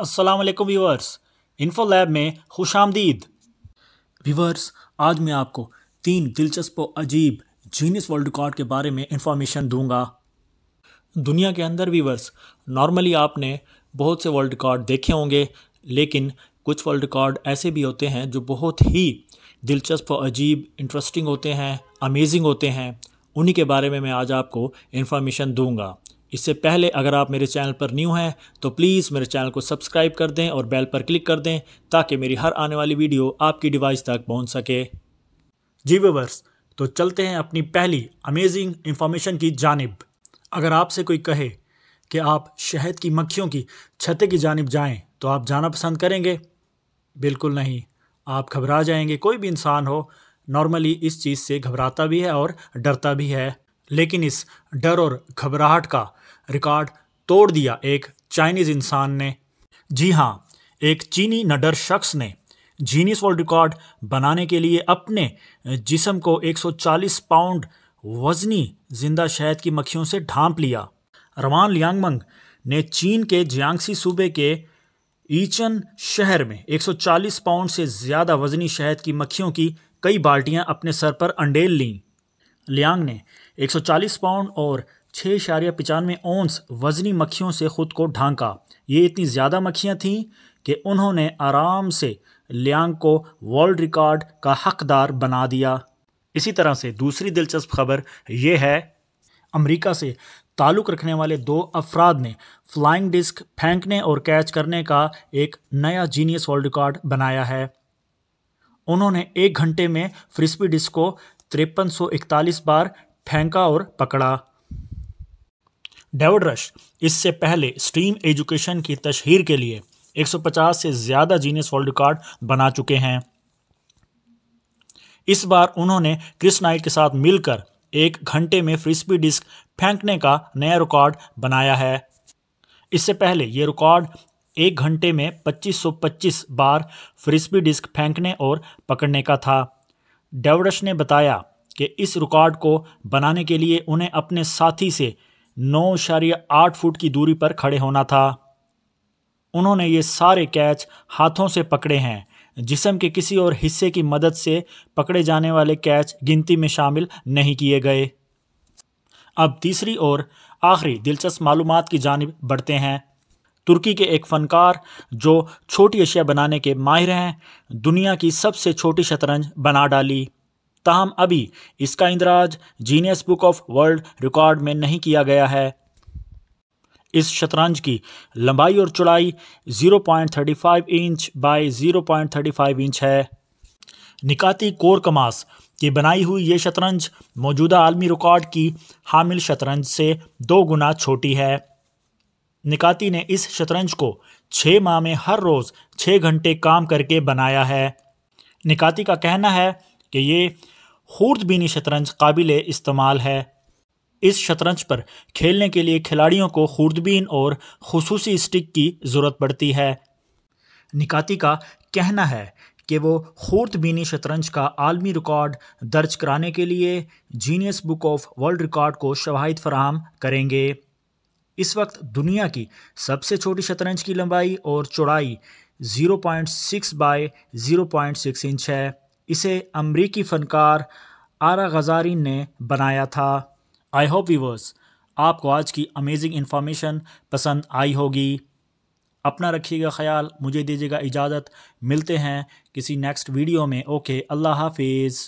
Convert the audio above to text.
वालेकुम viewers info lab में खुश आमदीद व्यूअर्स आज मैं आपको तीन दिलचस्प अजीब जीनियस वर्ल्ड रिकॉर्ड के बारे में इंफॉर्मेशन दूंगा दुनिया के अंदर व्यूअर्स नॉर्मली आपने बहुत से वर्ल्ड रिकॉर्ड देखे होंगे लेकिन कुछ वर्ल्ड रिकॉर्ड ऐसे भी होते हैं जो बहुत ही दिलचस्प अजीब इंटरेस्टिंग होते हैं अमेजिंग होते हैं उन्हीं के बारे में मैं आज आपको इन्फॉर्मेशन दूंगा इससे पहले अगर आप मेरे चैनल पर न्यू हैं तो प्लीज़ मेरे चैनल को सब्सक्राइब कर दें और बेल पर क्लिक कर दें ताकि मेरी हर आने वाली वीडियो आपकी डिवाइस तक पहुंच सके जी वर्स तो चलते हैं अपनी पहली अमेजिंग इन्फॉर्मेशन की जानब अगर आपसे कोई कहे कि आप शहद की मक्खियों की छते की जानब जाएँ तो आप जाना पसंद करेंगे बिल्कुल नहीं आप घबरा जाएंगे कोई भी इंसान हो नॉर्मली इस चीज़ से घबराता भी है और डरता भी है लेकिन इस डर और घबराहट का रिकॉर्ड तोड़ दिया एक चाइनीज़ इंसान ने जी हाँ एक चीनी नडर शख्स ने जीनीस वर्ल्ड रिकॉर्ड बनाने के लिए अपने जिसम को 140 पाउंड वजनी जिंदा शहद की मक्खियों से ढांप लिया रवान लियांगमंग ने चीन के जियांगसी सूबे के ईचन शहर में 140 पाउंड से ज़्यादा वजनी शहद की मक्खियों की कई बाल्टियां अपने सर पर अंडेल लीं लियांग ने 140 पाउंड और छः इशारिया पचानवे ओंस वजनी मक्खियों से खुद को ढांका ये इतनी ज़्यादा मक्खियाँ थीं कि उन्होंने आराम से लियांग को वर्ल्ड रिकॉर्ड का हकदार बना दिया इसी तरह से दूसरी दिलचस्प खबर यह है अमेरिका से ताल्लुक़ रखने वाले दो अफराद ने फ्लाइंग डिस्क फेंकने और कैच करने का एक नया जीनियस वर्ल्ड रिकॉर्ड बनाया है उन्होंने एक घंटे में फ्रिस्पी डिस्क को तिरपन बार फेंका और पकड़ा डेविड रश इससे पहले स्ट्रीम एजुकेशन की तशहर के लिए 150 से ज़्यादा जीनियस वर्ल्ड रिकॉर्ड बना चुके हैं इस बार उन्होंने क्रिस नाइट के साथ मिलकर एक घंटे में फ्रिस्पी डिस्क फेंकने का नया रिकॉर्ड बनाया है इससे पहले ये रिकॉर्ड एक घंटे में 2525 बार फ्रिस्बी डिस्क फेंकने और पकड़ने का था डेवडश ने बताया कि इस रिकॉर्ड को बनाने के लिए उन्हें अपने साथी से नौ इशारिया आठ फुट की दूरी पर खड़े होना था उन्होंने ये सारे कैच हाथों से पकड़े हैं जिसम के किसी और हिस्से की मदद से पकड़े जाने वाले कैच गिनती में शामिल नहीं किए गए अब तीसरी और आखिरी दिलचस्प मालूम की जानब बढ़ते हैं तुर्की के एक फ़नकार जो छोटी अशिया बनाने के माहिर हैं दुनिया की सबसे छोटी शतरंज बना डाली ताहम अभी इसका इंदराज Guinness book of world record में नहीं किया गया है इस शतरंज की लंबाई और चौड़ाई 0.35 इंच बाय 0.35 इंच है निकाती कोर कमास की बनाई हुई ये शतरंज मौजूदा आलमी रिकॉर्ड की हामिल शतरंज से दो गुना छोटी है निकाती ने इस शतरंज को छः माह में हर रोज़ छः घंटे काम करके बनाया है निकाती का कहना है कि ये खूर्दबीनी शतरंज काबिल इस्तेमाल है इस शतरंज पर खेलने के लिए खिलाड़ियों को खूर्दबीन और खसूस स्टिक की ज़रूरत पड़ती है निकाती का कहना है कि वो खूर्दबीनी शतरंज का आलमी रिकॉर्ड दर्ज कराने के लिए Guinness book of world record को शवाहिद फराहम करेंगे इस वक्त दुनिया की सबसे छोटी शतरंज की लंबाई और चौड़ाई 0.6 बाय 0.6 इंच है इसे अमरीकी फ़नकार आरा गजारी ने बनाया था आई होप वीवर्स आपको आज की अमेजिंग इन्फॉर्मेशन पसंद आई होगी अपना रखिएगा ख्याल मुझे दीजिएगा इजाज़त मिलते हैं किसी नेक्स्ट वीडियो में ओके अल्लाह हाफिज़